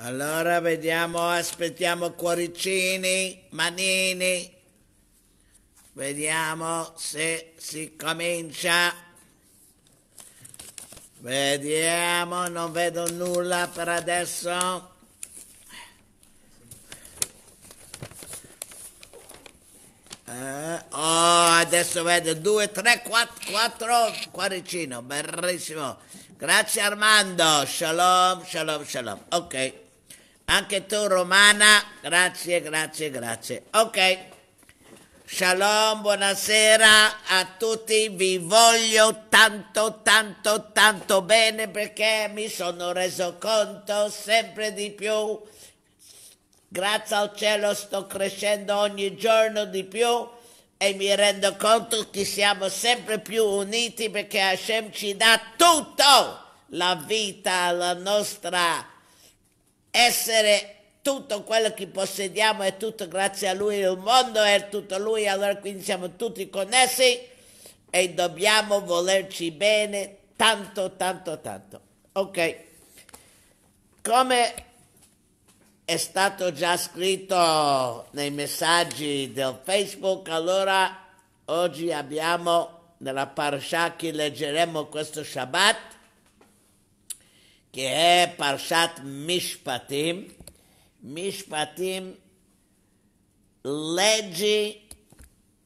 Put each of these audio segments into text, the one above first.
Allora vediamo, aspettiamo cuoricini, manini. Vediamo se si comincia. Vediamo, non vedo nulla per adesso. Eh, oh, adesso vedo 2, 3, 4, cuoricino, bellissimo. Grazie Armando, shalom, shalom, shalom. Ok. Anche tu Romana, grazie, grazie, grazie. Ok, shalom, buonasera a tutti, vi voglio tanto, tanto, tanto bene perché mi sono reso conto sempre di più. Grazie al cielo sto crescendo ogni giorno di più e mi rendo conto che siamo sempre più uniti perché Hashem ci dà tutto, la vita, la nostra essere tutto quello che possediamo è tutto grazie a lui, il mondo è tutto lui, allora quindi siamo tutti connessi e dobbiamo volerci bene tanto, tanto, tanto. Ok, come è stato già scritto nei messaggi del Facebook, allora oggi abbiamo nella parasha che leggeremo questo Shabbat che è Parshat Mishpatim, Mishpatim, leggi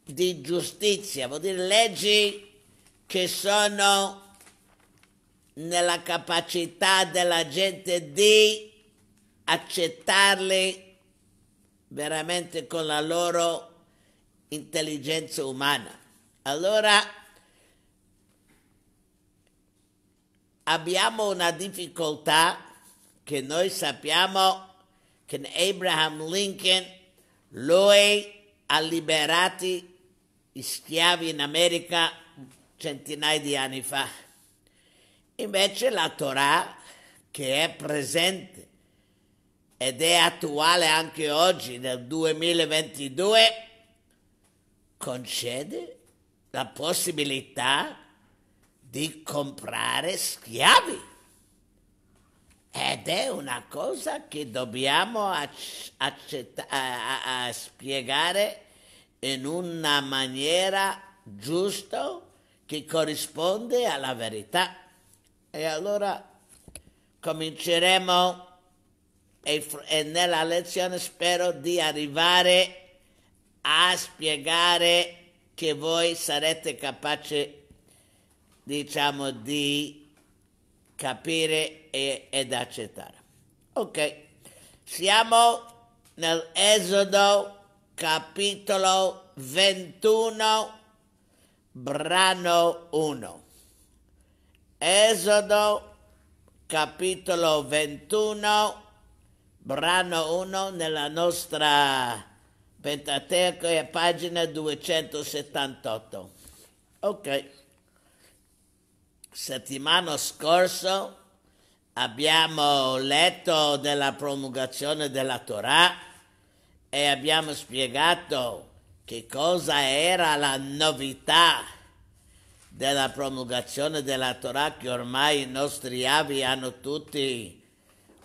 di giustizia, vuol dire leggi che sono nella capacità della gente di accettarli veramente con la loro intelligenza umana. Allora abbiamo una difficoltà che noi sappiamo che Abraham Lincoln, lui ha liberato gli schiavi in America centinaia di anni fa. Invece la Torah, che è presente ed è attuale anche oggi, nel 2022, concede la possibilità di comprare schiavi. Ed è una cosa che dobbiamo ac- accetta- a- a- a spiegare in una maniera giusta che corrisponde alla verità. E allora cominceremo e, fr- e nella lezione spero di arrivare a spiegare che voi sarete capaci diciamo, di capire e, ed accettare. Ok, siamo nell'Esodo capitolo 21, brano 1. Esodo capitolo 21, brano 1 nella nostra Pentateuco e pagina 278. Ok settimana scorsa abbiamo letto della promulgazione della Torah e abbiamo spiegato che cosa era la novità della promulgazione della Torah che ormai i nostri avi hanno tutti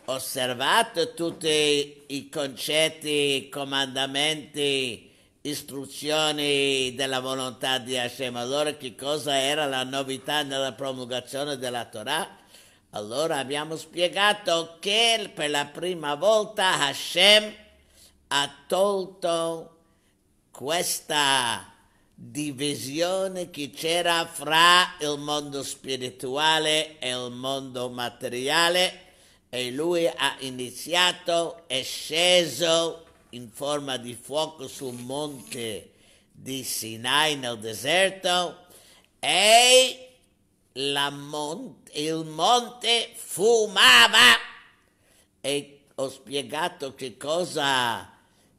osservato tutti i concetti, i comandamenti, istruzioni della volontà di Hashem. Allora che cosa era la novità nella promulgazione della Torah? Allora abbiamo spiegato che per la prima volta Hashem ha tolto questa divisione che c'era fra il mondo spirituale e il mondo materiale e lui ha iniziato, è sceso in forma di fuoco sul monte di Sinai nel deserto e mont- il monte fumava. E ho spiegato che cosa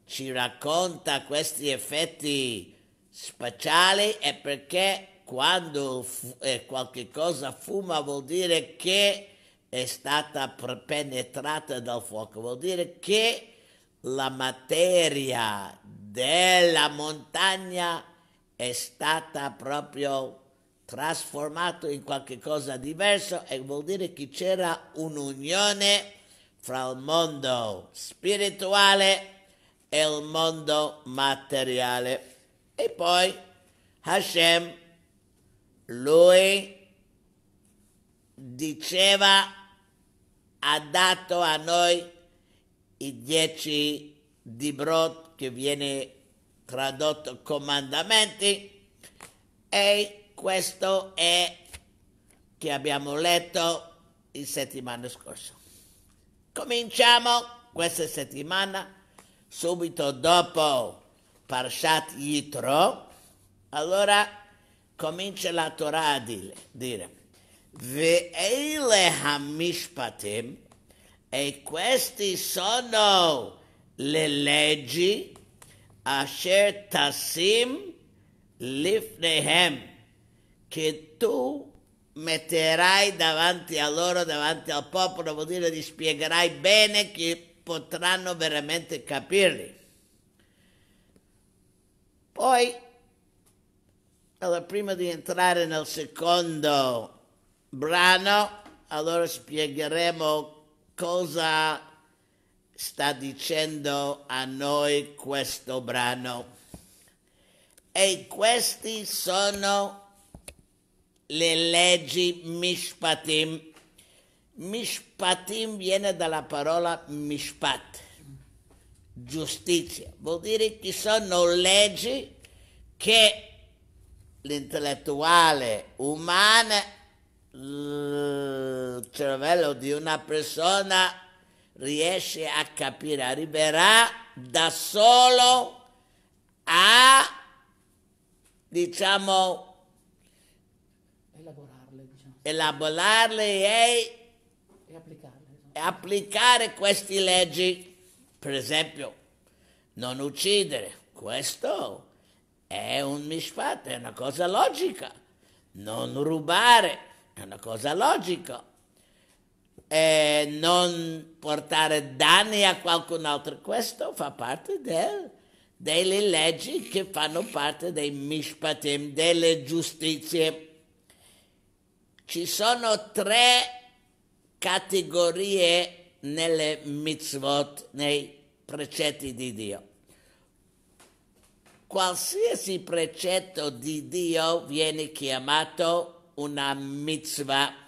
ci racconta questi effetti speciali e perché quando fu- eh, qualche cosa fuma vuol dire che è stata penetrata dal fuoco, vuol dire che la materia della montagna è stata proprio trasformata in qualcosa di diverso e vuol dire che c'era un'unione fra il mondo spirituale e il mondo materiale. E poi Hashem, lui diceva, ha dato a noi i dieci di Brot che viene tradotto comandamenti e questo è che abbiamo letto la settimana scorsa. Cominciamo questa settimana subito dopo Parshat Yitro. Allora comincia la Torah a dire, dire Ve'ele hamishpatim e queste sono le leggi asher Tassim lifnehem che tu metterai davanti a loro, davanti al popolo, vuol dire gli spiegherai bene che potranno veramente capirli. Poi, allora, prima di entrare nel secondo brano, allora spiegheremo cosa sta dicendo a noi questo brano. E queste sono le leggi mishpatim. Mishpatim viene dalla parola mishpat, giustizia. Vuol dire che sono leggi che l'intellettuale umano il mm, cervello di una persona riesce a capire, arriverà da solo a, diciamo, elaborarle, diciamo. elaborarle e, e, applicarle, diciamo. applicare queste leggi. Per esempio, non uccidere, questo è un mishpat, è una cosa logica. Non rubare, è una cosa logica. E non portare danni a qualcun altro, questo fa parte del, delle leggi che fanno parte dei mishpatim, delle giustizie. Ci sono tre categorie nelle mitzvot, nei precetti di Dio qualsiasi precetto di Dio viene chiamato una mitzvah.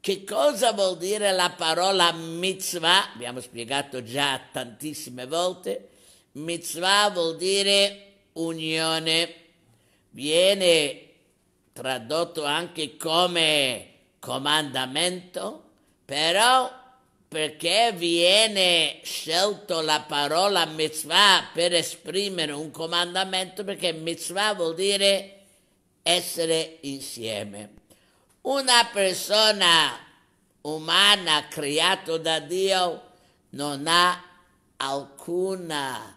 Che cosa vuol dire la parola mitzvah? Abbiamo spiegato già tantissime volte. Mitzvah vuol dire unione. Viene tradotto anche come comandamento, però perché viene scelto la parola mitzvah per esprimere un comandamento, perché mitzvah vuol dire unione essere insieme. Una persona umana creata da Dio non ha alcuna,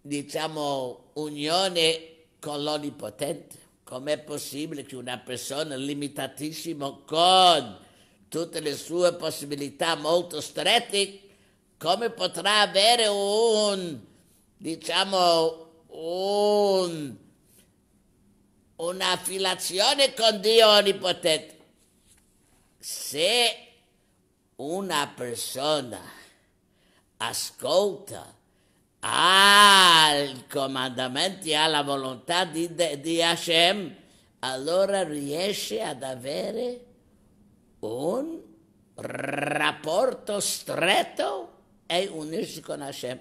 diciamo, unione con l'Onnipotente. Com'è possibile che una persona limitatissima con tutte le sue possibilità molto strette, come potrà avere un, diciamo, un una filazione con Dio Onipotente. Se una persona ascolta ai comandamenti, alla volontà di, di Hashem, allora riesce ad avere un rapporto stretto e unirsi con Hashem.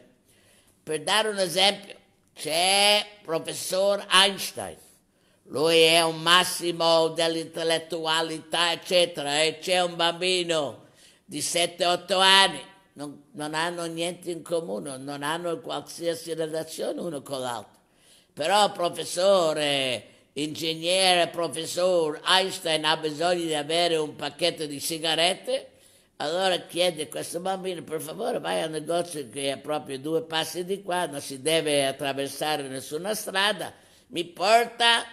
Per dare un esempio, c'è il professor Einstein lui è un massimo dell'intellettualità, eccetera, e c'è un bambino di 7-8 anni, non, non, hanno niente in comune, non hanno qualsiasi relazione uno con l'altro. Però professore, ingegnere, professore, Einstein ha bisogno di avere un pacchetto di sigarette, allora chiede a questo bambino, per favore vai al negozio che è proprio due passi di qua, non si deve attraversare nessuna strada, mi porta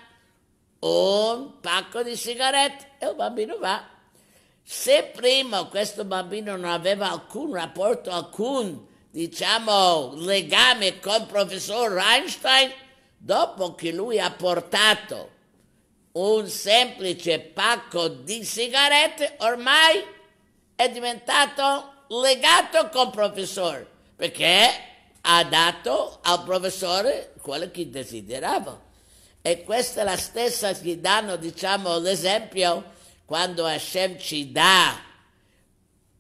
un pacco di sigarette e il bambino va. Se prima questo bambino non aveva alcun rapporto, alcun diciamo, legame con il professor Einstein, dopo che lui ha portato un semplice pacco di sigarette, ormai è diventato legato col professore, perché ha dato al professore quello che desiderava. E questa è la stessa che danno, diciamo, l'esempio quando Hashem ci dà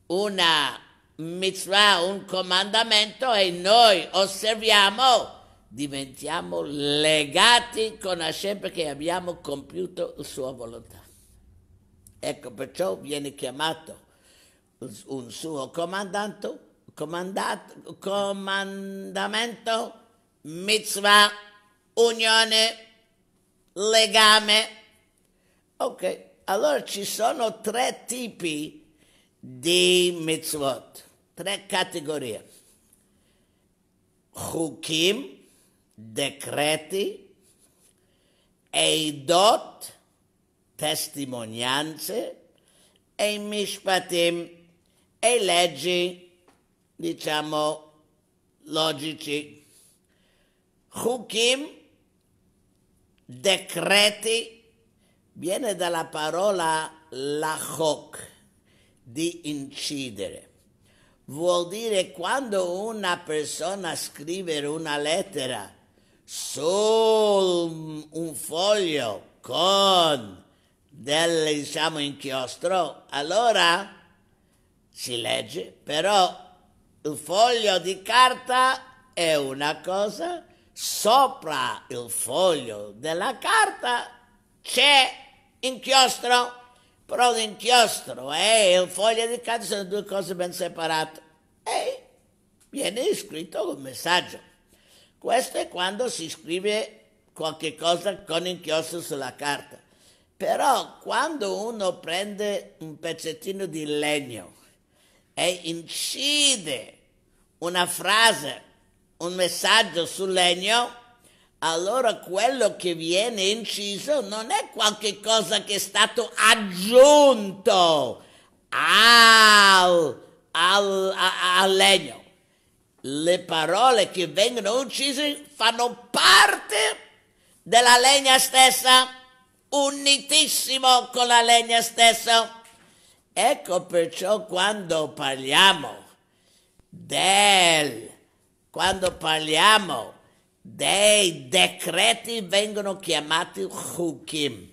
una mitzvah, un comandamento e noi osserviamo, diventiamo legati con Hashem perché abbiamo compiuto la sua volontà. Ecco, perciò viene chiamato un suo comandato, comandato comandamento, mitzvah, unione legame. Ok, allora ci sono tre tipi di mitzvot, tre categorie. Hukim, decreti, Eidot, testimonianze, e Mishpatim, e leggi, diciamo, logici. Hukim, decreti viene dalla parola lachok, di incidere. Vuol dire quando una persona scrive una lettera su un foglio con del diciamo inchiostro, allora si legge, però il foglio di carta è una cosa sopra il foglio della carta c'è inchiostro, però l'inchiostro e il foglio di carta sono due cose ben separate e viene scritto un messaggio. Questo è quando si scrive qualche cosa con inchiostro sulla carta. Però quando uno prende un pezzettino di legno e incide una frase un messaggio sul legno, allora quello che viene inciso non è qualche cosa che è stato aggiunto al, al, al legno. Le parole che vengono uccise fanno parte della legna stessa, unitissimo con la legna stessa. Ecco perciò quando parliamo del quando parliamo dei decreti vengono chiamati hukim,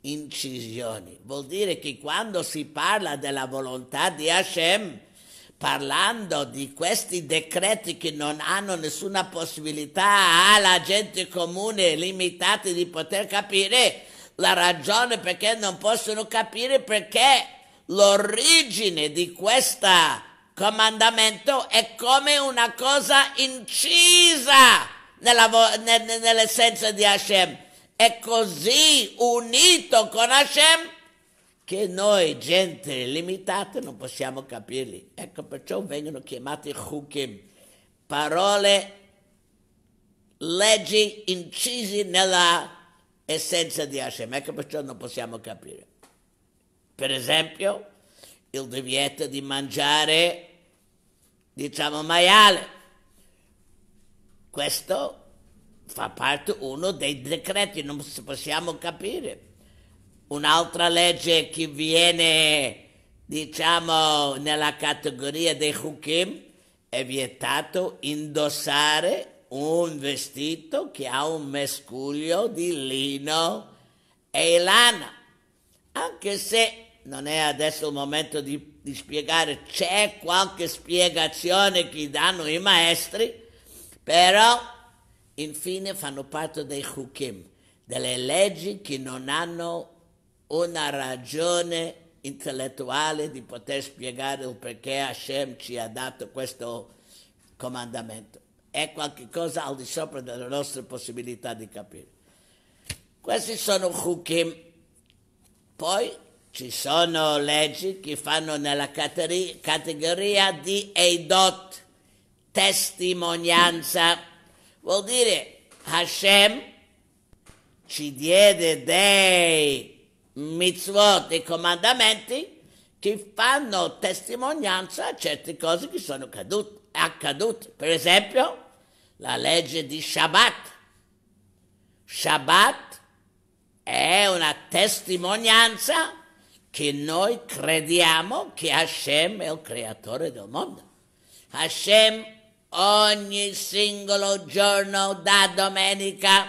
incisioni. Vuol dire che quando si parla della volontà di Hashem, parlando di questi decreti che non hanno nessuna possibilità alla gente comune limitata di poter capire, la ragione perché non possono capire perché l'origine di questa comandamento è come una cosa incisa nell'essenza di Hashem. È così unito con Hashem che noi, gente limitata, non possiamo capirli. Ecco perciò vengono chiamati hukim, parole, leggi incisi nella essenza di Hashem. Ecco perciò non possiamo capire. Per esempio, il divieto di mangiare, diciamo, maiale. Questo fa parte uno dei decreti, non possiamo capire. Un'altra legge che viene, diciamo, nella categoria dei hukim è vietato indossare un vestito che ha un mescuglio di lino e lana, anche se non è adesso il momento di, di, spiegare, c'è qualche spiegazione che danno i maestri, però infine fanno parte dei hukim, delle leggi che non hanno una ragione intellettuale di poter spiegare il perché Hashem ci ha dato questo comandamento. È qualcosa al di sopra delle nostre possibilità di capire. Questi sono hukim. Poi ci sono leggi che fanno nella categoria di Eidot, testimonianza. Vuol dire Hashem ci diede dei mitzvot, dei comandamenti che fanno testimonianza a certe cose che sono cadute, accadute. Per esempio la legge di Shabbat. Shabbat è una testimonianza che noi crediamo che Hashem è il creatore del mondo. Hashem ogni singolo giorno da domenica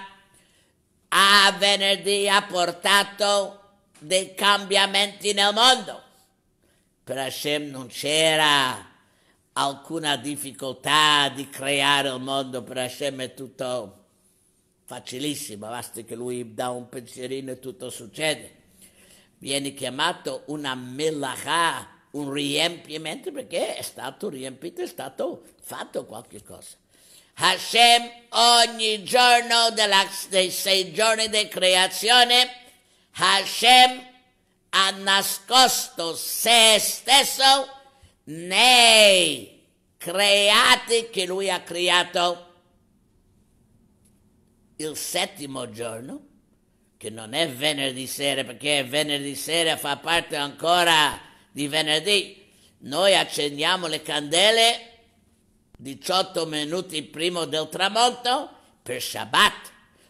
a venerdì ha portato dei cambiamenti nel mondo. Per Hashem non c'era alcuna difficoltà di creare il mondo, per Hashem è tutto facilissimo, basta che lui dà un pensierino e tutto succede viene chiamato una melaha, un riempimento, perché è stato riempito, è stato fatto qualche cosa. Hashem ogni giorno della, dei sei giorni di creazione, Hashem ha nascosto se stesso nei creati che lui ha creato. Il settimo giorno che non è venerdì sera, perché venerdì sera fa parte ancora di venerdì, noi accendiamo le candele 18 minuti prima del tramonto per Shabbat.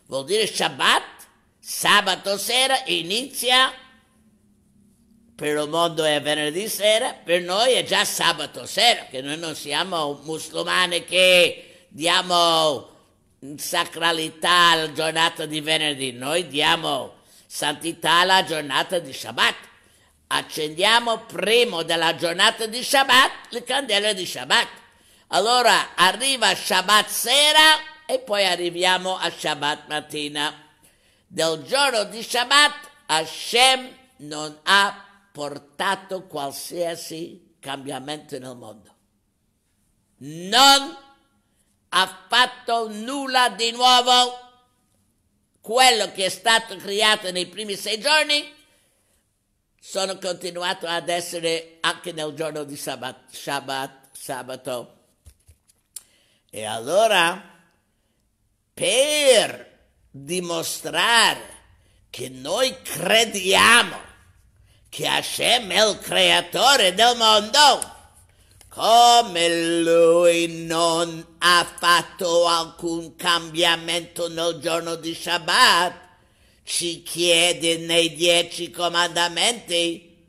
Vuol dire Shabbat, sabato sera inizia, per il mondo è venerdì sera, per noi è già sabato sera, che noi non siamo musulmani che diamo sacralità alla giornata di venerdì, noi diamo santità alla giornata di Shabbat. Accendiamo prima della giornata di Shabbat le candele di Shabbat. Allora arriva Shabbat sera e poi arriviamo a Shabbat mattina. Del giorno di Shabbat Hashem non ha portato qualsiasi cambiamento nel mondo. Non ha ha fatto nulla di nuovo. Quello che è stato creato nei primi sei giorni sono continuato ad essere anche nel giorno di sabat, sabat, sabato. E allora, per dimostrare che noi crediamo che Hashem è il creatore del mondo, come lui non ha fatto alcun cambiamento nel giorno di Shabbat, ci chiede nei dieci comandamenti,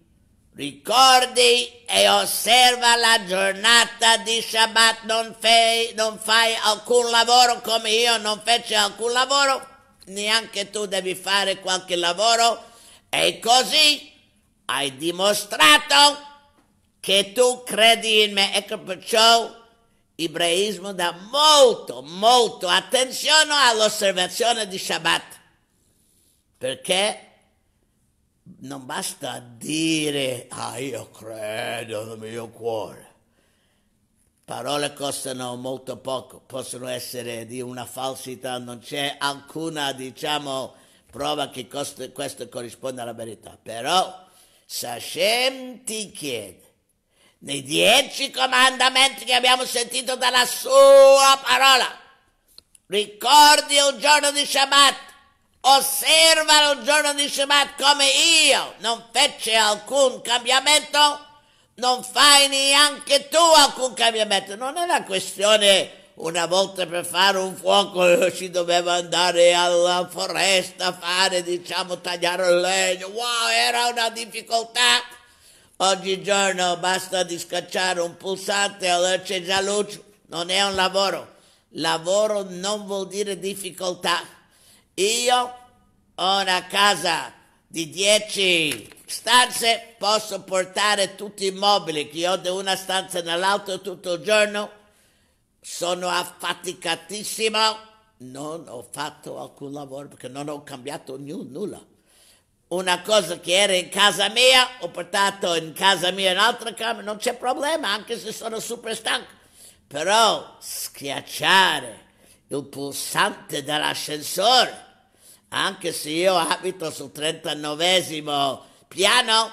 ricordi e osserva la giornata di Shabbat, non fai, non fai alcun lavoro come io non feci alcun lavoro, neanche tu devi fare qualche lavoro, e così hai dimostrato che tu credi in me. Ecco perciò Ibraismo dà molto, molto attenzione all'osservazione di Shabbat, perché non basta dire, ah io credo nel mio cuore. Parole costano molto poco, possono essere di una falsità, non c'è alcuna, diciamo, prova che questo corrisponda alla verità. Però se Hashem ti chiede, nei dieci comandamenti che abbiamo sentito dalla sua parola. Ricordi un giorno di Shabbat, osserva un giorno di Shabbat come io, non fece alcun cambiamento, non fai neanche tu alcun cambiamento. Non è una questione una volta per fare un fuoco si doveva andare alla foresta a fare, diciamo, tagliare il legno. Wow, era una difficoltà Oggigiorno basta di scacciare un pulsante e allora c'è già luce. Non è un lavoro. Lavoro non vuol dire difficoltà. Io ho una casa di 10 stanze, posso portare tutti i mobili che ho da una stanza nell'altra tutto il giorno. Sono affaticatissimo. Non ho fatto alcun lavoro perché non ho cambiato n- nulla una cosa che era in casa mia, ho portato in casa mia un'altra camera, non c'è problema, anche se sono super stanco. Però schiacciare il pulsante dell'ascensore, anche se io abito sul 39 piano,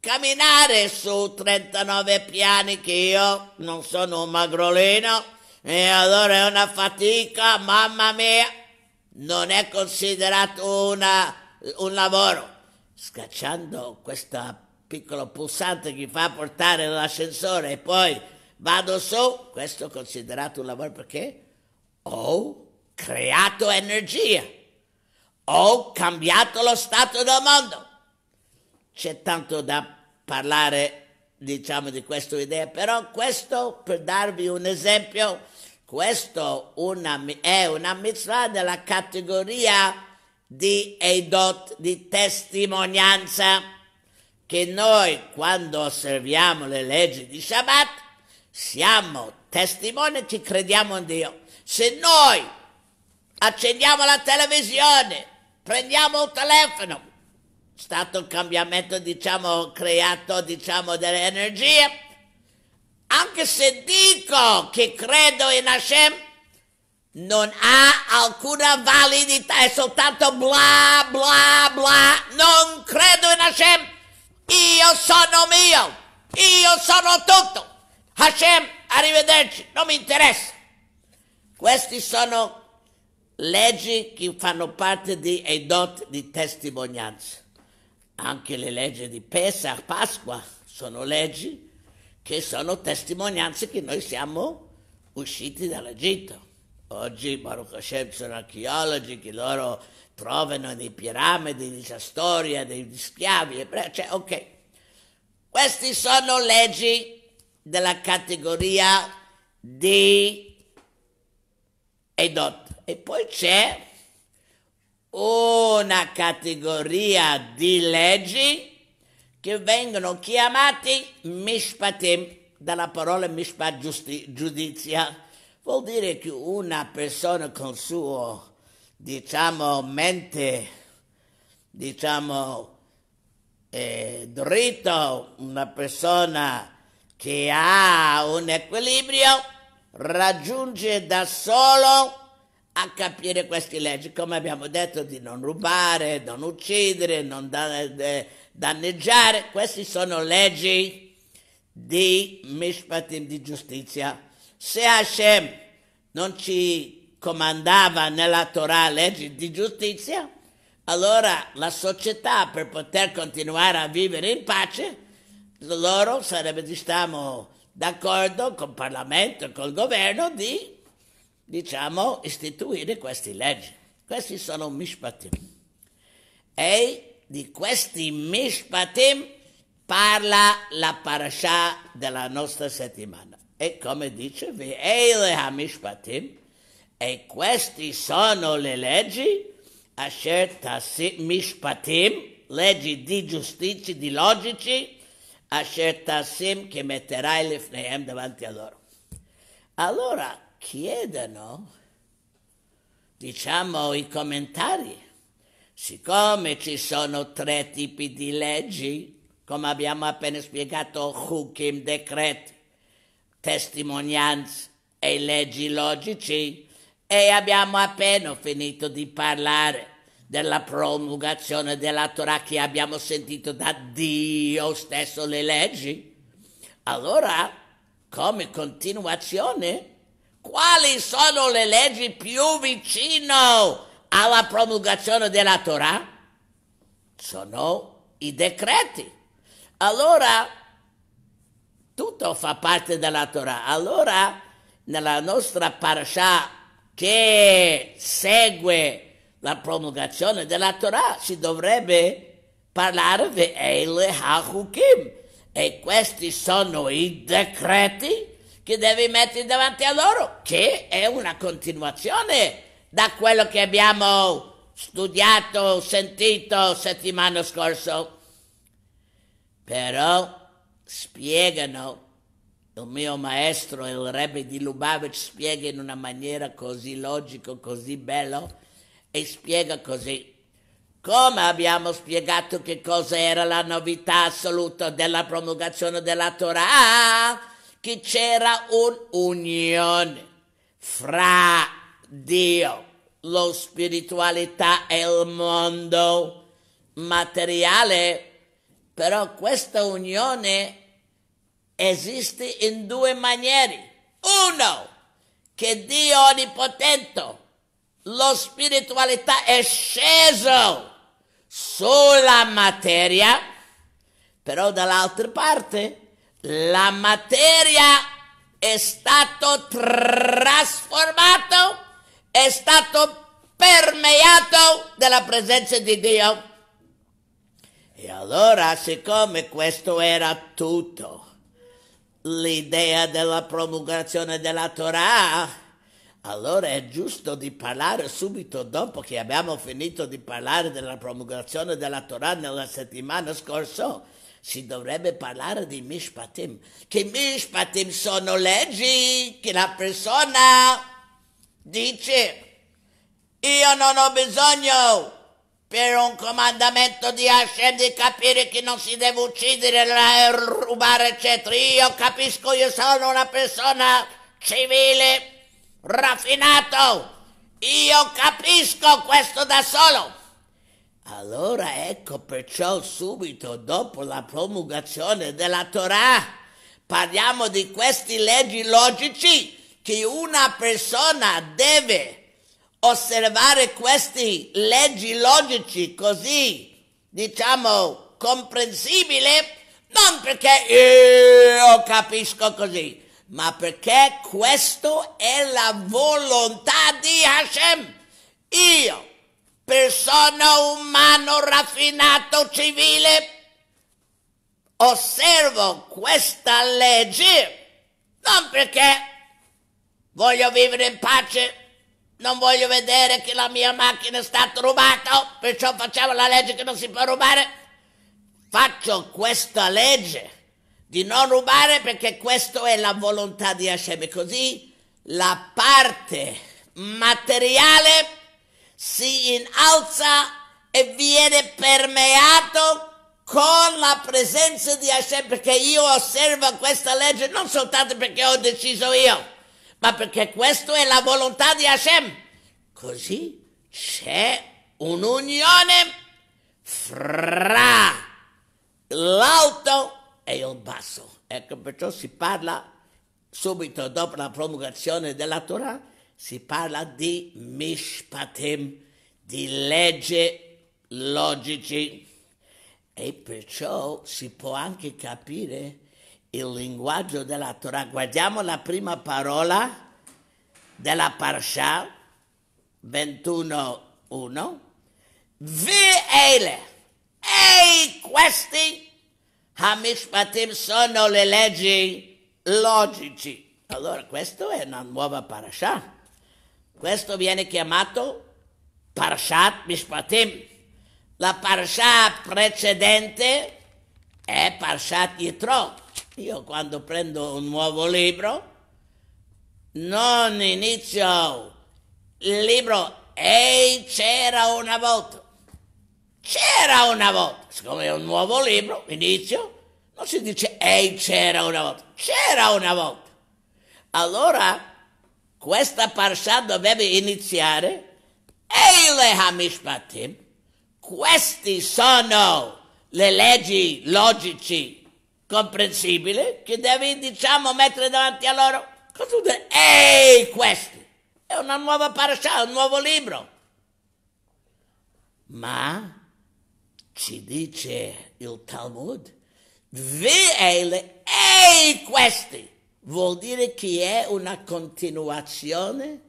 camminare su 39 piani che io non sono un magrolino, e allora è una fatica, mamma mia, non è considerato una un lavoro, scacciando questo piccolo pulsante che fa portare l'ascensore e poi vado su, questo è considerato un lavoro perché ho creato energia, ho cambiato lo stato del mondo. C'è tanto da parlare diciamo di questa idea, però questo per darvi un esempio, questo una, è una mitzvah della categoria di Eidot, di testimonianza, che noi quando osserviamo le leggi di Shabbat siamo testimoni e ci crediamo in Dio. Se noi accendiamo la televisione, prendiamo il telefono, è stato un cambiamento, diciamo, creato, diciamo, delle energie, anche se dico che credo in Hashem, non ha alcuna validità, è soltanto bla bla bla. Non credo in Hashem. Io sono mio. Io sono tutto. Hashem, arrivederci, non mi interessa. Queste sono leggi che fanno parte di Eidot di testimonianza. Anche le leggi di Pesach, Pasqua, sono leggi che sono testimonianze che noi siamo usciti dall'Egitto. Oggi Baruch Hashem sono archeologi che loro trovano di piramidi, di storia, degli schiavi, cioè ok. Queste sono leggi della categoria di Edot. E poi c'è una categoria di leggi che vengono chiamati Mishpatim, dalla parola Mishpat giustizia Vuol dire che una persona con suo, diciamo, mente, diciamo, eh, dritto, una persona che ha un equilibrio, raggiunge da solo a capire queste leggi, come abbiamo detto, di non rubare, non uccidere, non eh, danneggiare. Queste sono leggi di mishpatim, di giustizia. Se Hashem non ci comandava nella Torah leggi di giustizia, allora la società per poter continuare a vivere in pace, loro sarebbe, diciamo, d'accordo il Parlamento, e con il governo di, diciamo, istituire queste leggi. Questi sono mishpatim. E di questi mishpatim parla la parasha della nostra settimana. E come dice, Ve'ele Hamishpatim, e queste sono le leggi, Asher Tassim Mishpatim, leggi di giustizia, di logici, Asher Tassim, che metterai l'Efneem davanti a loro. Allora chiedono, diciamo, i commentari. Siccome ci sono tre tipi di leggi, come abbiamo appena spiegato, hukim, decreti, testimonianze e leggi logici e abbiamo appena finito di parlare della promulgazione della Torah che abbiamo sentito da Dio stesso le leggi. Allora, come continuazione, quali sono le leggi più vicino alla promulgazione della Torah? Sono i decreti. Allora, tutto fa parte della Torah. Allora, nella nostra parasha che segue la promulgazione della Torah, si dovrebbe parlare di Eile HaHukim. E questi sono i decreti che devi mettere davanti a loro, che è una continuazione da quello che abbiamo studiato, sentito settimana scorsa. Però spiegano, il mio maestro, il Rebbe di Lubavitch, spiega in una maniera così logica, così bella, e spiega così. Come abbiamo spiegato che cosa era la novità assoluta della promulgazione della Torah? Che c'era un'unione fra Dio, lo spiritualità e il mondo materiale però questa unione esiste in due maniere. Uno, che Dio Onnipotente, lo spiritualità è sceso sulla materia, però dall'altra parte la materia è stato trasformato, è stato permeato della presenza di Dio. E allora, siccome questo era tutto, l'idea della promulgazione della Torah, allora è giusto di parlare subito dopo che abbiamo finito di parlare della promulgazione della Torah nella settimana scorsa. Si dovrebbe parlare di Mishpatim, che Mishpatim sono leggi che la persona dice, io non ho bisogno per un comandamento di Hashem di capire che non si deve uccidere, eh, rubare, eccetera. Io capisco, io sono una persona civile, raffinato, io capisco questo da solo. Allora ecco perciò subito dopo la promulgazione della Torah parliamo di queste leggi logici che una persona deve osservare queste leggi logici così, diciamo, comprensibili, non perché io capisco così, ma perché questa è la volontà di Hashem. Io, persona umano raffinato civile, osservo questa legge non perché voglio vivere in pace, non voglio vedere che la mia macchina è stata rubata, oh, perciò facciamo la legge che non si può rubare. Faccio questa legge di non rubare perché questa è la volontà di Hashem. Così la parte materiale si innalza e viene permeato con la presenza di Hashem perché io osservo questa legge non soltanto perché ho deciso io ma perché questa è la volontà di Hashem. Così c'è un'unione fra l'alto e il basso. Ecco perciò si parla subito dopo la promulgazione della Torah, si parla di mishpatim, di legge logici e perciò si può anche capire il linguaggio della Torah. Guardiamo la prima parola della Parsha 21.1. Ve'ele, ehi questi, Hamishpatim sono le leggi logici. Allora, questa è una nuova Parsha. Questo viene chiamato Parshat Mishpatim. La Parsha precedente è Parshat Yitro io quando prendo un nuovo libro non inizio il libro Ehi c'era una volta. C'era una volta. Siccome è un nuovo libro, inizio, non si dice Ehi c'era una volta. C'era una volta. Allora questa parsha doveva iniziare Ehi le Hamishpatim. Queste sono le leggi logici comprensibile che devi, diciamo, mettere davanti a loro. Cosa vuol Ehi, questi! è una nuova parasha, un nuovo libro. Ma ci dice il Talmud, vi eile, ehi questi, vuol dire che è una continuazione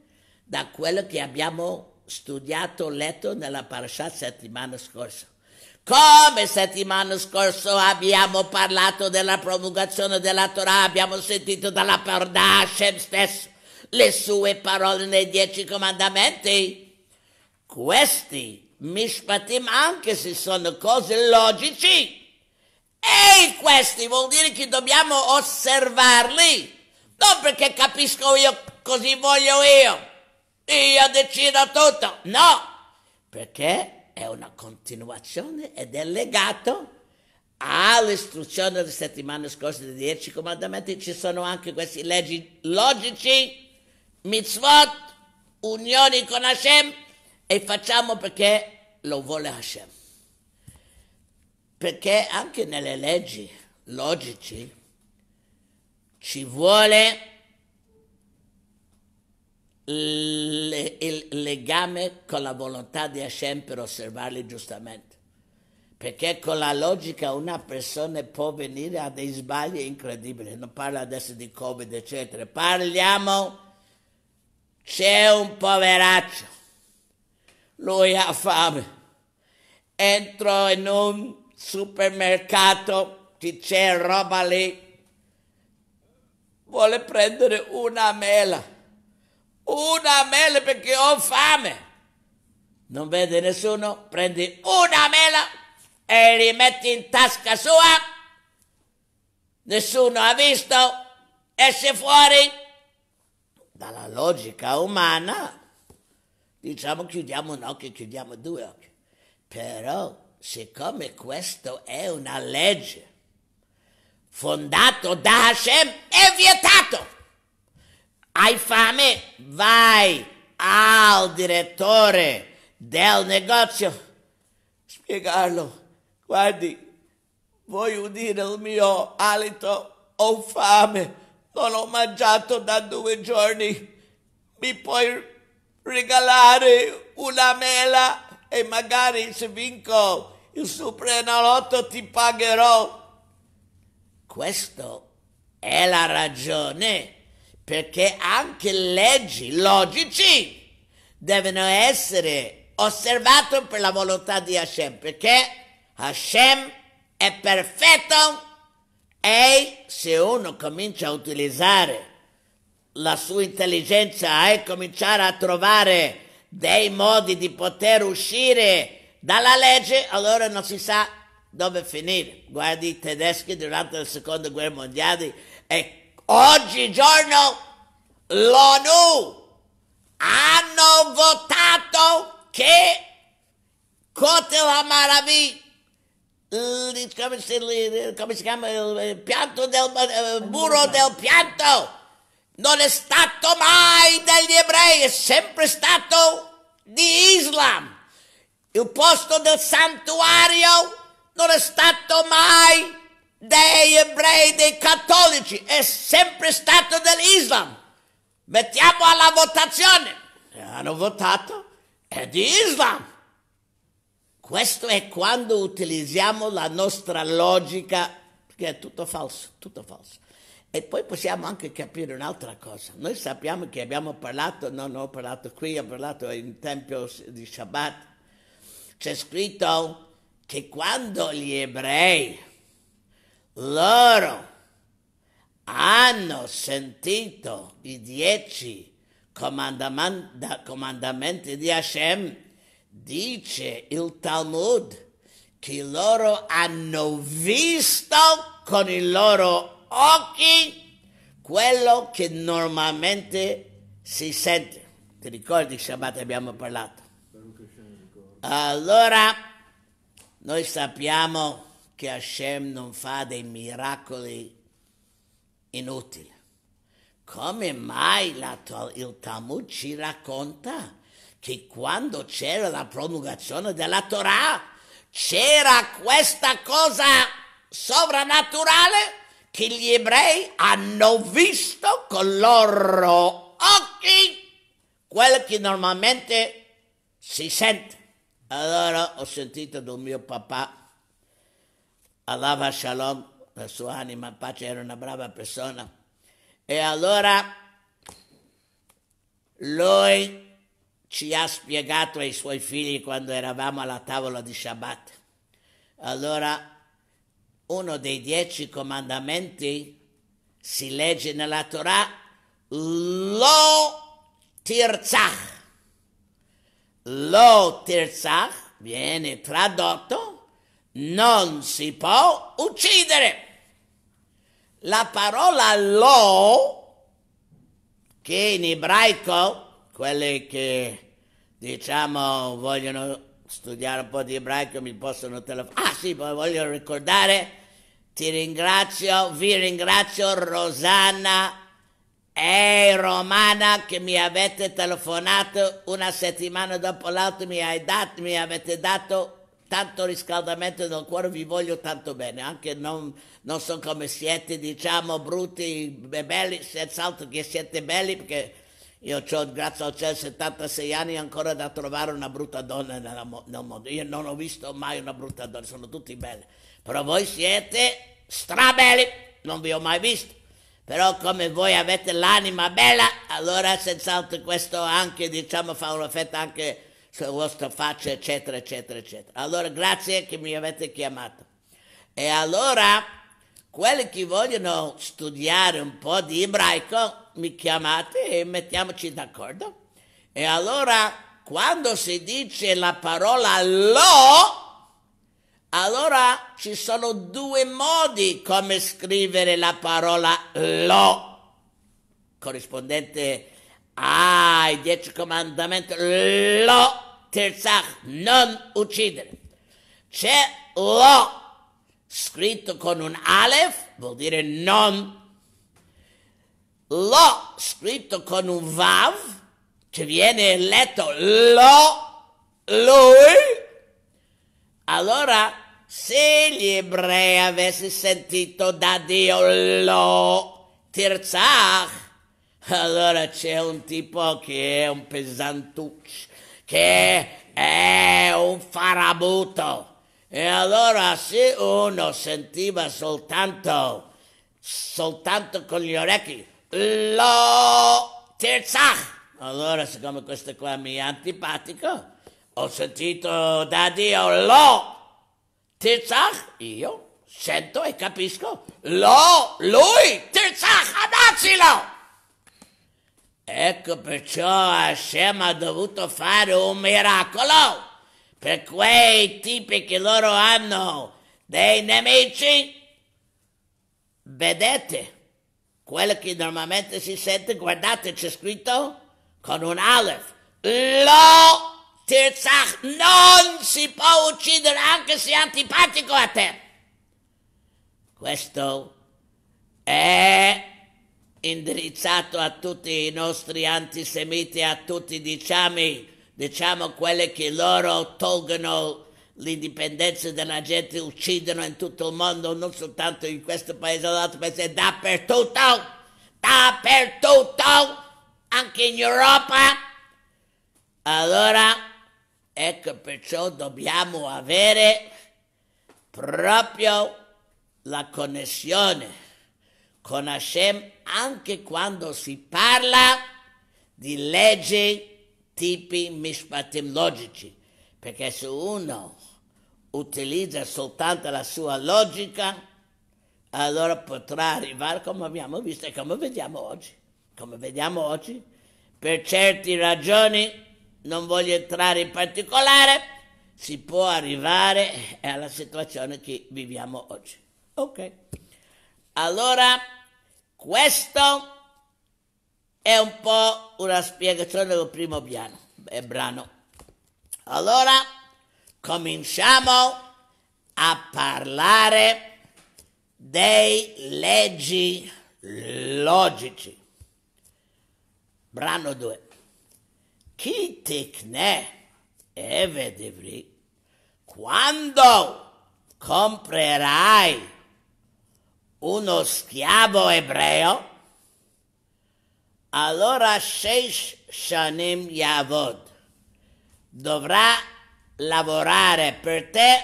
da quello che abbiamo studiato, letto nella parasha settimana scorsa. Come settimana scorsa abbiamo parlato della promulgazione della Torah, abbiamo sentito dalla Pardashem stesso le sue parole nei dieci comandamenti. Questi mishpatim anche se sono cose logici. Ehi, questi vuol dire che dobbiamo osservarli, non perché capisco io così voglio io, io decido tutto, no, perché è una continuazione ed è legato all'istruzione delle settimane scorse dei dieci comandamenti. Ci sono anche questi leggi logici, mitzvot, unioni con Hashem e facciamo perché lo vuole Hashem. Perché anche nelle leggi logici ci vuole le, il legame con la volontà di Hashem per osservarli giustamente. Perché con la logica una persona può venire a dei sbagli incredibili. Non parlo adesso di Covid, eccetera. Parliamo, c'è un poveraccio, lui ha fame, entro in un supermercato, c'è roba lì, vuole prendere una mela una mela perché ho fame. Non vede nessuno, prendi una mela e li metti in tasca sua. Nessuno ha visto, esce fuori. Dalla logica umana, diciamo chiudiamo un occhio, chiudiamo due occhi. Però, siccome questa è una legge fondata da Hashem, è vietato. Hai fame? Vai al direttore del negozio. Spiegarlo. Guardi, voi udire il mio alito? Ho fame, non ho mangiato da due giorni. Mi puoi regalare una mela e magari se vinco il Suprenalotto ti pagherò. Questa è la ragione perché anche leggi logici devono essere osservate per la volontà di Hashem, perché Hashem è perfetto e se uno comincia a utilizzare la sua intelligenza e cominciare a trovare dei modi di poter uscire dalla legge, allora non si sa dove finire. Guardi i tedeschi durante la seconda guerra mondiale e Oggigiorno l'ONU hanno votato che Cote la Maravi, come, si, come si chiama, il, pianto del, il muro del pianto, non è stato mai degli ebrei, è sempre stato di Islam. Il posto del santuario non è stato mai dei ebrei, dei cattolici, è sempre stato dell'Islam. Mettiamo alla votazione. E Hanno votato, è di Islam. Questo è quando utilizziamo la nostra logica, che è tutto falso, tutto falso. E poi possiamo anche capire un'altra cosa. Noi sappiamo che abbiamo parlato, non ho parlato qui, ho parlato in tempio di Shabbat. C'è scritto che quando gli ebrei loro hanno sentito i dieci comandamenti di Hashem, dice il Talmud, che loro hanno visto con i loro occhi quello che normalmente si sente. Ti ricordi Shabbat abbiamo parlato? Allora, noi sappiamo che Hashem non fa dei miracoli inutili. Come mai la, il Talmud ci racconta che quando c'era la promulgazione della Torah c'era questa cosa sovrannaturale che gli ebrei hanno visto con loro occhi quello che normalmente si sente. Allora ho sentito da mio papà Allah Shalom, la sua anima pace, era una brava persona. E allora lui ci ha spiegato ai suoi figli quando eravamo alla tavola di Shabbat. Allora, uno dei dieci comandamenti si legge nella Torah, lo tirzach. Lo tirzach viene tradotto non si può uccidere. La parola lo, che in ebraico, quelli che diciamo vogliono studiare un po' di ebraico mi possono telefonare. Ah sì, poi voglio ricordare, ti ringrazio, vi ringrazio Rosanna e Romana che mi avete telefonato una settimana dopo l'altro, mi, mi avete dato tanto riscaldamento del cuore, vi voglio tanto bene, anche non, non so come siete, diciamo, brutti, belli, senz'altro che siete belli, perché io ho, grazie al cielo, 76 anni ancora da trovare una brutta donna nella, nel mondo. Io non ho visto mai una brutta donna, sono tutti belli. Però voi siete strabelli, non vi ho mai visto. Però come voi avete l'anima bella, allora senz'altro questo anche, diciamo, fa un effetto anche vostra faccia, eccetera, eccetera, eccetera. Allora grazie che mi avete chiamato. E allora quelli che vogliono studiare un po' di ebraico mi chiamate e mettiamoci d'accordo. E allora quando si dice la parola lo, allora ci sono due modi come scrivere la parola lo, corrispondente ai dieci comandamenti, lo terzach, non uccidere. C'è lo scritto con un alef, vuol dire non. Lo scritto con un vav, che viene letto lo, lui, allora se gli ebrei avessero sentito da Dio lo tirzach, allora c'è un tipo che è un pesantuccio che è un farabutto. E allora se uno sentiva soltanto, soltanto con gli orecchi, lo terzach. Allora, siccome questo qua mi è antipatico, ho sentito da Dio lo terzach, io sento e capisco lo, lui, terzach, adacilo! Ecco perciò Hashem ha dovuto fare un miracolo per quei tipi che loro hanno dei nemici. Vedete, quello che normalmente si sente, guardate, c'è scritto con un aleph. Lo Tirzach non si può uccidere anche se è antipatico a te. Questo è indirizzato a tutti i nostri antisemiti, a tutti diciamo, diciamo quelli che loro tolgono l'indipendenza della gente, uccidono in tutto il mondo, non soltanto in questo paese, ma paese, dappertutto, dappertutto, anche in Europa. Allora, ecco perciò dobbiamo avere proprio la connessione con Hashem anche quando si parla di leggi tipi mishpatim logici, perché se uno utilizza soltanto la sua logica, allora potrà arrivare come abbiamo visto e come vediamo oggi. Come vediamo oggi, per certe ragioni, non voglio entrare in particolare, si può arrivare alla situazione che viviamo oggi. Ok. Allora questo è un po' una spiegazione del primo piano, eh, brano. Allora, cominciamo a parlare dei leggi logici. Brano 2. Chi tecne e vedevri quando comprerai uno schiavo ebreo, allora Sheish Shanim Yavod dovrà lavorare per te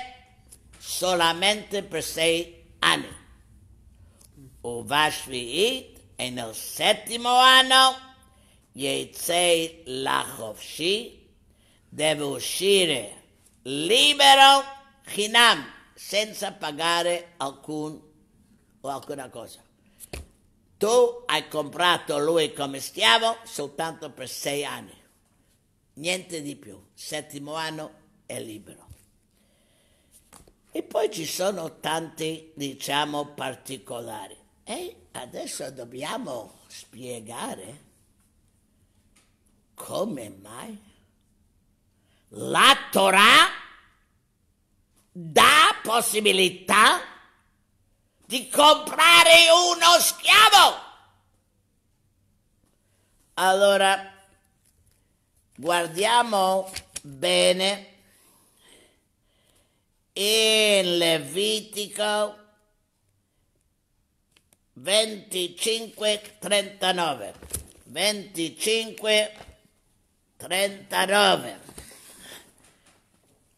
solamente per sei anni. Uvashvi'it e nel settimo anno Yetzei Lachovshi deve uscire libero, chinam, senza pagare alcun o alcuna cosa. Tu hai comprato lui come schiavo soltanto per sei anni, niente di più. Settimo anno è libero. E poi ci sono tanti, diciamo, particolari. E adesso dobbiamo spiegare come mai la Torah dà possibilità di comprare uno schiavo. Allora, guardiamo bene in Levitico 25 39 25 39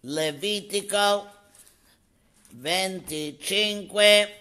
Levitico 25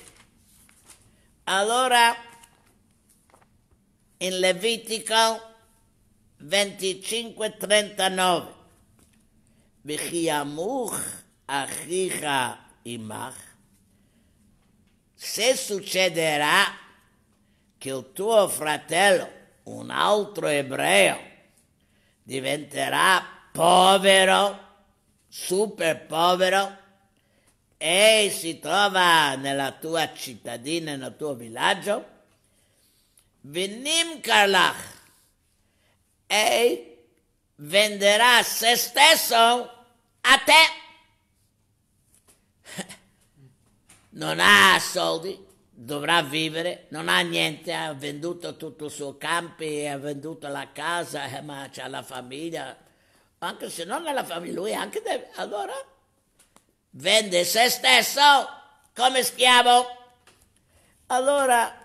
Allora, in Levitico 25-39, Bechiamuch achicha imach, se succederà che il tuo fratello, un altro ebreo, diventerà povero, super povero, e si trova nella tua cittadina, nel tuo villaggio, venim Karlach e venderà se stesso a te. Non ha soldi, dovrà vivere, non ha niente, ha venduto tutto il suo campo, ha venduto la casa, eh, ma c'è la famiglia. Anche se non ha la famiglia, lui anche deve... Allora vende se stesso come schiavo. Allora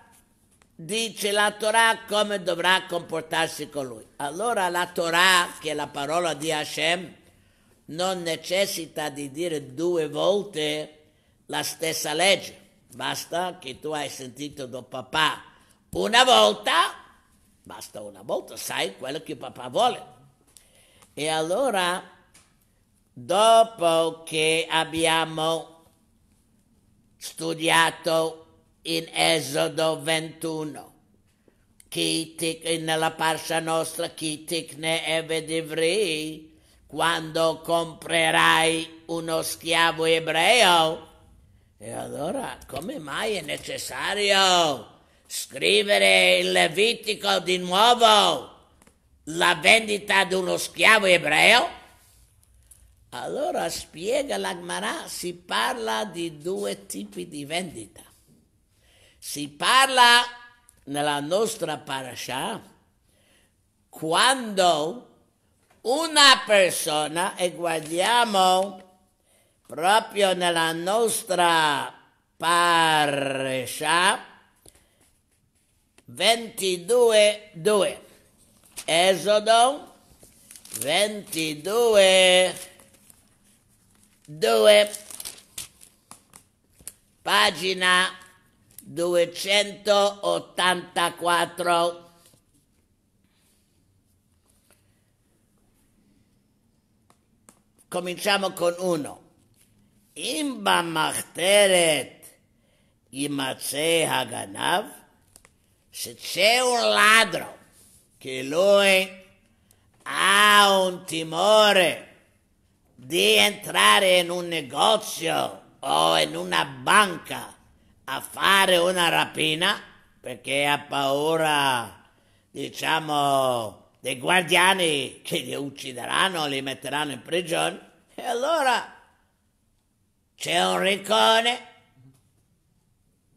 dice la Torah come dovrà comportarsi con lui. Allora la Torah, che è la parola di Hashem, non necessita di dire due volte la stessa legge. Basta che tu hai sentito da papà una volta, basta una volta, sai quello che papà vuole. E allora Dopo che abbiamo studiato in Esodo 21, nella parsha nostra, chi tikne evedivri, quando comprerai uno schiavo ebreo, e allora come mai è necessario scrivere il Levitico di nuovo la vendita di uno schiavo ebreo? Allora spiega l'Agmarà, si parla di due tipi di vendita. Si parla nella nostra parasha quando una persona, e guardiamo proprio nella nostra parasha 22.2, Esodo 22. 2, pagina 284. Cominciamo con uno. אם במחתרת יימצא c'è un ladro, che lui ha un timore di entrare in un negozio o in una banca a fare una rapina perché ha paura, diciamo, dei guardiani che li uccideranno, li metteranno in prigione. E allora c'è un riccone,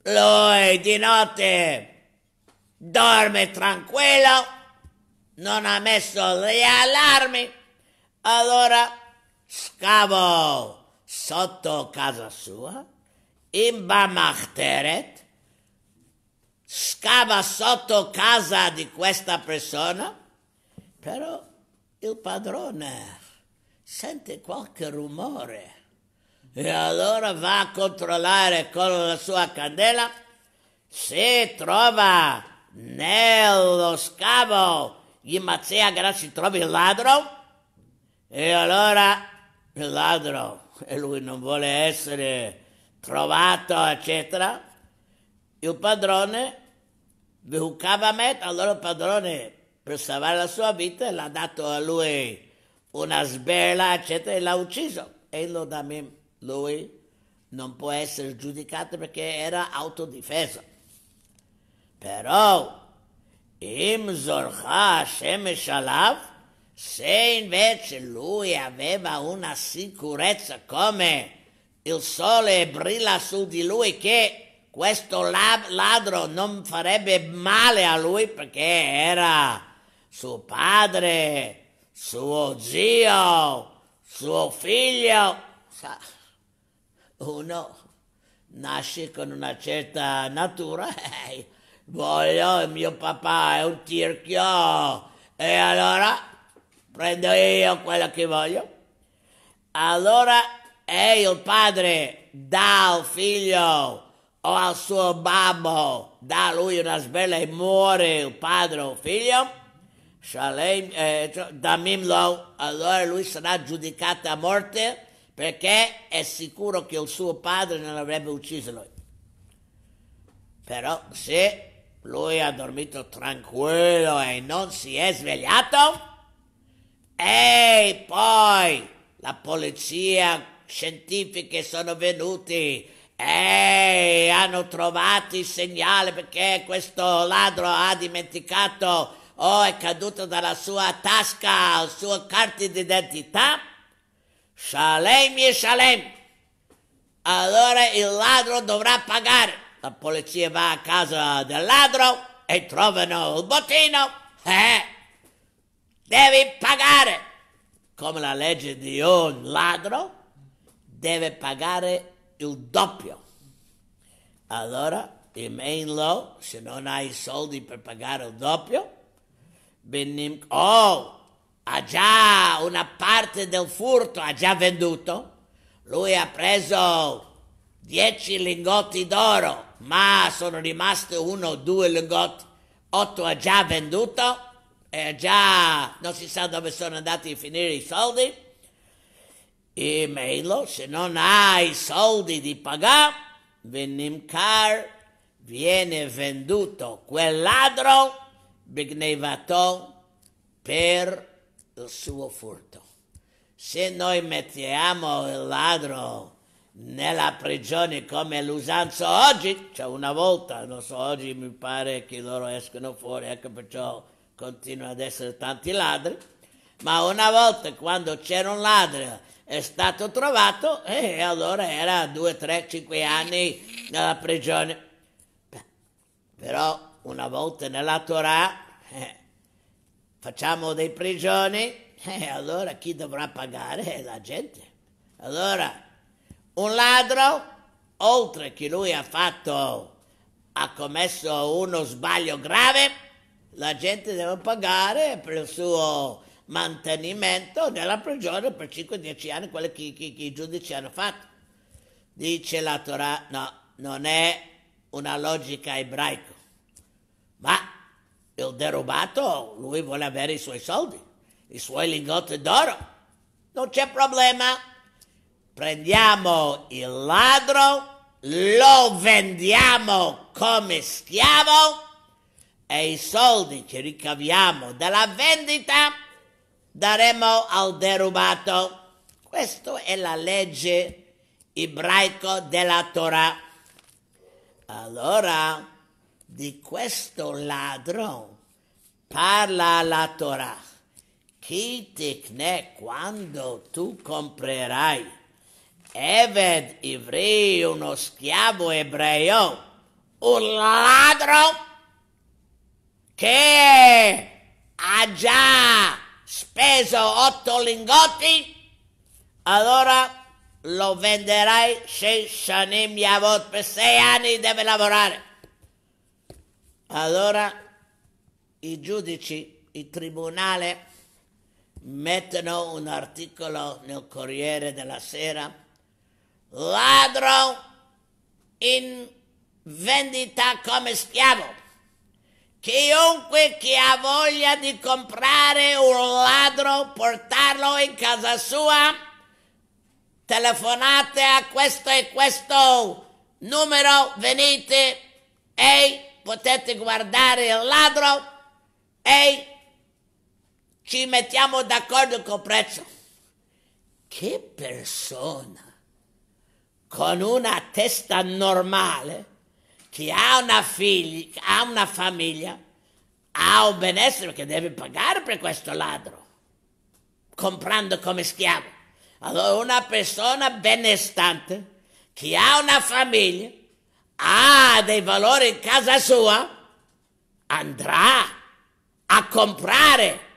lui di notte dorme tranquillo, non ha messo gli allarmi, allora scavò sotto casa sua, in Bamachteret, scava sotto casa di questa persona, però il padrone sente qualche rumore e allora va a controllare con la sua candela se trova nello scavo di Mazzea Grassi trovi il ladro e allora il ladro e lui non vuole essere trovato, eccetera, il padrone Behukabamet, allora il padrone per salvare la sua vita l'ha dato a lui una sberla, eccetera, e l'ha ucciso. E lo Damim, lui non può essere giudicato perché era autodifesa. Però, Im Zorcha Shemesh Alav, se invece lui aveva una sicurezza come il sole brilla su di lui che questo ladro non farebbe male a lui perché era suo padre, suo zio, suo figlio. uno nasce con una certa natura. Voglio, mio papà è un tirchio. E allora prendo io quello che voglio. Allora e il padre dà al figlio o al suo babbo, dà a lui una sbella e muore il padre o il figlio, Shalem, eh, cioè, Damimlo, allora lui sarà giudicato a morte perché è sicuro che il suo padre non avrebbe ucciso lui. Però se lui ha dormito tranquillo e non si è svegliato, Ehi, poi! La polizia scientifica sono venuti Ehi, hanno trovato il segnale perché questo ladro ha dimenticato o oh, è caduto dalla sua tasca il sua carta d'identità? Shalemi e Shalem! Allora il ladro dovrà pagare. La polizia va a casa del ladro e trovano il bottino. Eh! devi pagare. Come la legge di un ladro deve pagare il doppio. Allora, in main law, se non hai i soldi per pagare il doppio, benim, oh, ha già una parte del furto, ha già venduto, lui ha preso 10 lingotti d'oro, ma sono rimaste uno o due lingotti, 8 ha già venduto, eh già non si sa dove sono andati a finire i soldi, e meglio se non hai soldi di pagare, venimcar viene venduto quel ladro bignevato per il suo furto. Se noi mettiamo il ladro nella prigione come l'usanza oggi, cioè una volta, non so, oggi mi pare che loro escono fuori, ecco perciò continuano ad essere tanti ladri, ma una volta quando c'era un ladro è stato trovato e allora era 2, 3, 5 anni nella prigione. Però una volta nella Torah eh, facciamo dei prigioni e eh, allora chi dovrà pagare eh, la gente. Allora, un ladro, oltre che lui ha fatto, ha commesso uno sbaglio grave, la gente deve pagare per il suo mantenimento nella prigione per 5-10 anni quello che, che, che, i giudici hanno fatto. Dice la Torah, no, non è una logica ebraica, ma il derubato, lui vuole avere i suoi soldi, i suoi lingotti d'oro, non c'è problema. Prendiamo il ladro, lo vendiamo come schiavo e i soldi che ricaviamo dalla vendita daremo al derubato. Questa è la legge ebraica della Torah. Allora, di questo ladro parla la Torah. Chi ti tecne quando tu comprerai Eved Ivri, uno schiavo ebreo, un ladro che ha già speso otto lingotti, allora lo venderai senza nemmi a voi per sei anni deve lavorare. Allora i giudici, il tribunale mettono un articolo nel Corriere della Sera, ladro in vendita come schiavo Chiunque che ha voglia di comprare un ladro, portarlo in casa sua, telefonate a questo e questo numero, venite e potete guardare il ladro e ci mettiamo d'accordo col prezzo. Che persona con una testa normale che ha una, figlia, ha una famiglia, ha un benessere che deve pagare per questo ladro, comprando come schiavo. Allora una persona benestante che ha una famiglia, ha dei valori in casa sua, andrà a comprare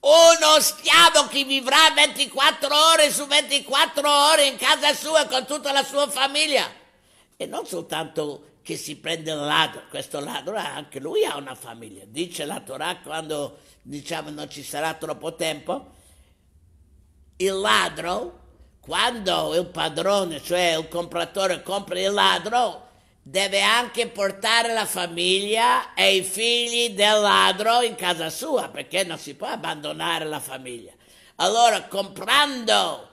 uno schiavo che vivrà 24 ore su 24 ore in casa sua con tutta la sua famiglia e non soltanto che si prende il ladro, questo ladro anche lui ha una famiglia. Dice la Torah quando diciamo non ci sarà troppo tempo, il ladro, quando il padrone, cioè il compratore, compra il ladro, deve anche portare la famiglia e i figli del ladro in casa sua, perché non si può abbandonare la famiglia. Allora, comprando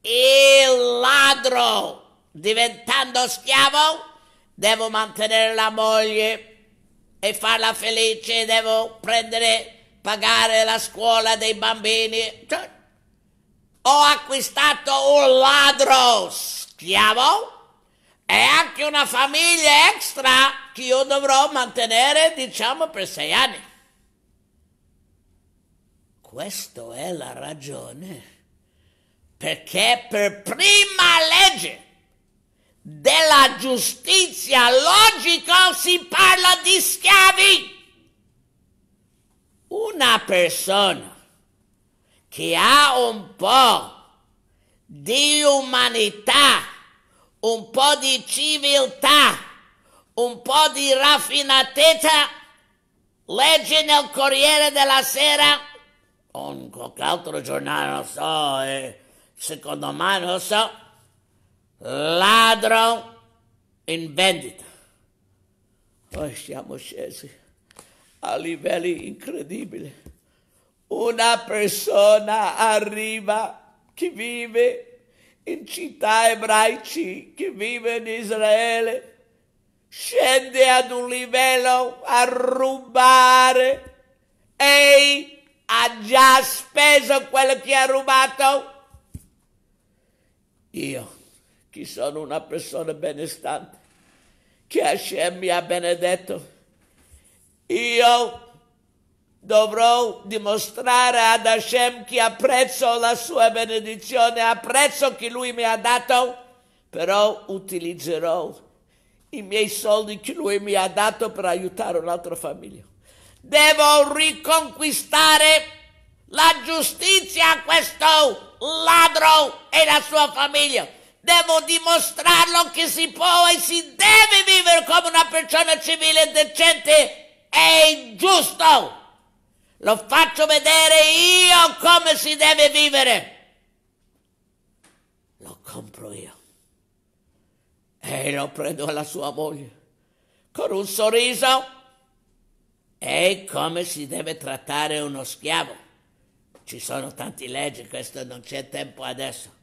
il ladro, diventando schiavo, devo mantenere la moglie e farla felice, devo prendere, pagare la scuola dei bambini. Cioè, ho acquistato un ladro schiavo e anche una famiglia extra che io dovrò mantenere, diciamo, per sei anni. Questa è la ragione perché per prima legge della giustizia logica si parla di schiavi. Una persona che ha un po' di umanità, un po' di civiltà, un po' di raffinatezza, legge nel Corriere della Sera o in qualche altro giornale, non so, eh, secondo me non so, ladro in vendita. Noi siamo scesi a livelli incredibili. Una persona arriva che vive in città ebraici, che vive in Israele, scende ad un livello a rubare e ha già speso quello che ha rubato. Io che sono una persona benestante, che Hashem mi ha benedetto. Io dovrò dimostrare ad Hashem che apprezzo la sua benedizione, apprezzo che lui mi ha dato, però utilizzerò i miei soldi che lui mi ha dato per aiutare un'altra famiglia. Devo riconquistare la giustizia a questo ladro e la sua famiglia. Devo dimostrarlo che si può e si deve vivere come una persona civile, decente e giusto. Lo faccio vedere io come si deve vivere. Lo compro io. E lo prendo alla sua moglie con un sorriso. E come si deve trattare uno schiavo. Ci sono tante leggi, questo non c'è tempo adesso.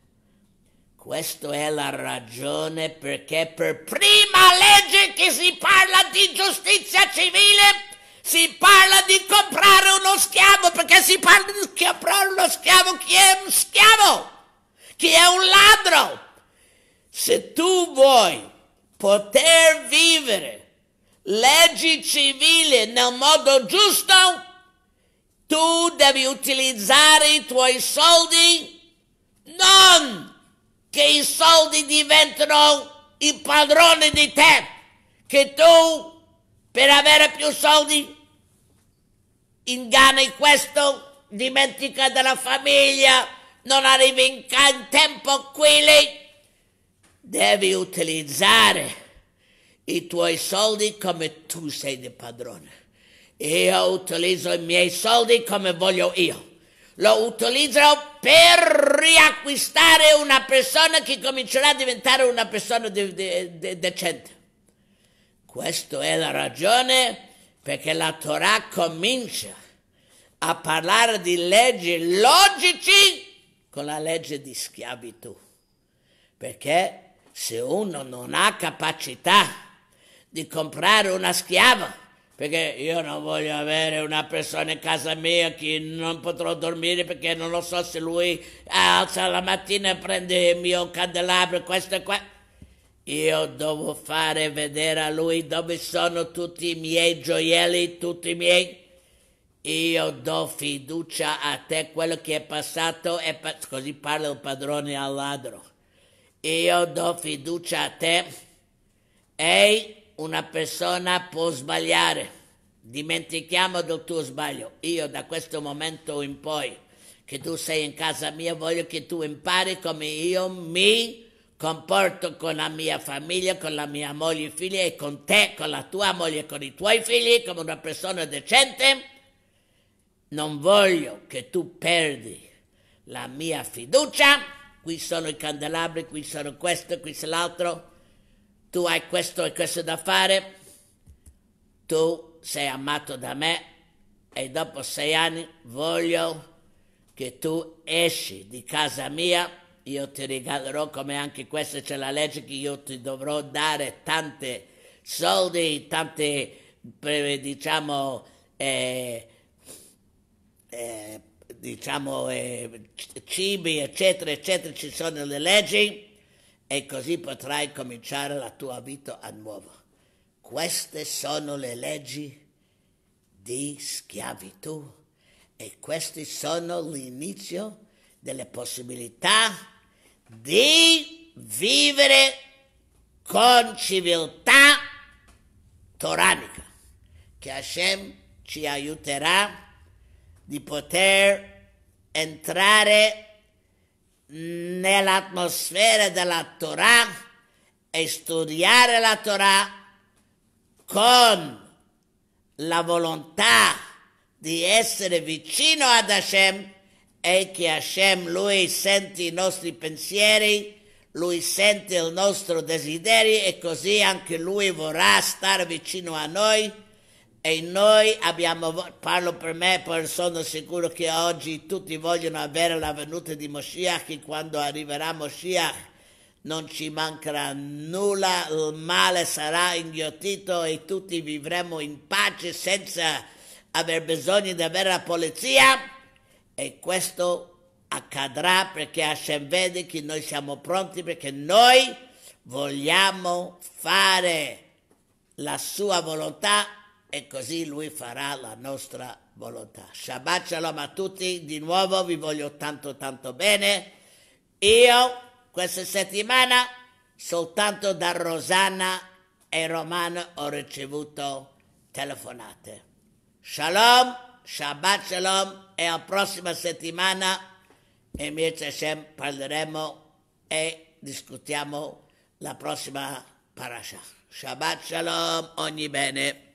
Questa è la ragione perché per prima legge che si parla di giustizia civile si parla di comprare uno schiavo, perché si parla di comprare uno schiavo, chi è un schiavo? Chi è un ladro? Se tu vuoi poter vivere leggi civili nel modo giusto, tu devi utilizzare i tuoi soldi non che i soldi diventano i padroni di te, che tu per avere più soldi inganni questo, dimentica della famiglia, non arrivi in, in tempo qui lì. Devi utilizzare i tuoi soldi come tu sei il padrone. Io utilizzo i miei soldi come voglio io lo utilizzano per riacquistare una persona che comincerà a diventare una persona de- de- de- decente. Questa è la ragione perché la Torah comincia a parlare di leggi logici con la legge di schiavitù. Perché se uno non ha capacità di comprare una schiava, perché io non voglio avere una persona in casa mia che non potrò dormire perché non lo so se lui alza la mattina e prende il mio candelabro, questo e qua. Io devo fare vedere a lui dove sono tutti i miei gioielli, tutti i miei... Io do fiducia a te, quello che è passato è pa- così parla il padrone al ladro. Io do fiducia a te. Ehi, una persona può sbagliare, dimentichiamo del tuo sbaglio. Io da questo momento in poi che tu sei in casa mia, voglio che tu impari come io mi comporto con la mia famiglia, con la mia moglie e figli e con te, con la tua moglie e con i tuoi figli, come una persona decente. Non voglio che tu perdi la mia fiducia. Qui sono i candelabri, qui sono questo, qui c'è l'altro tu hai questo e questo da fare, tu sei amato da me e dopo sei anni voglio che tu esci di casa mia, io ti regalerò come anche questa c'è la legge che io ti dovrò dare tanti soldi, tante diciamo eh, eh, diciamo eh, cibi eccetera eccetera ci sono le leggi e così potrai cominciare la tua vita a nuovo. Queste sono le leggi di schiavitù e questi sono l'inizio delle possibilità di vivere con civiltà toranica, che Hashem ci aiuterà di poter entrare nell'atmosfera della Torah e studiare la Torah con la volontà di essere vicino ad Hashem e che Hashem lui sente i nostri pensieri, lui sente il nostro desiderio e così anche lui vorrà stare vicino a noi e noi abbiamo, parlo per me, poi sono sicuro che oggi tutti vogliono avere la venuta di Moshiach e quando arriverà Moshiach non ci mancherà nulla, il male sarà inghiottito e tutti vivremo in pace senza aver bisogno di avere la polizia e questo accadrà perché Hashem vede che noi siamo pronti perché noi vogliamo fare la sua volontà e così lui farà la nostra volontà. Shabbat shalom a tutti, di nuovo vi voglio tanto tanto bene. Io questa settimana soltanto da Rosanna e Romano ho ricevuto telefonate. Shalom, Shabbat shalom e la prossima settimana e mi Hashem parleremo e discutiamo la prossima parasha. Shabbat shalom, ogni bene.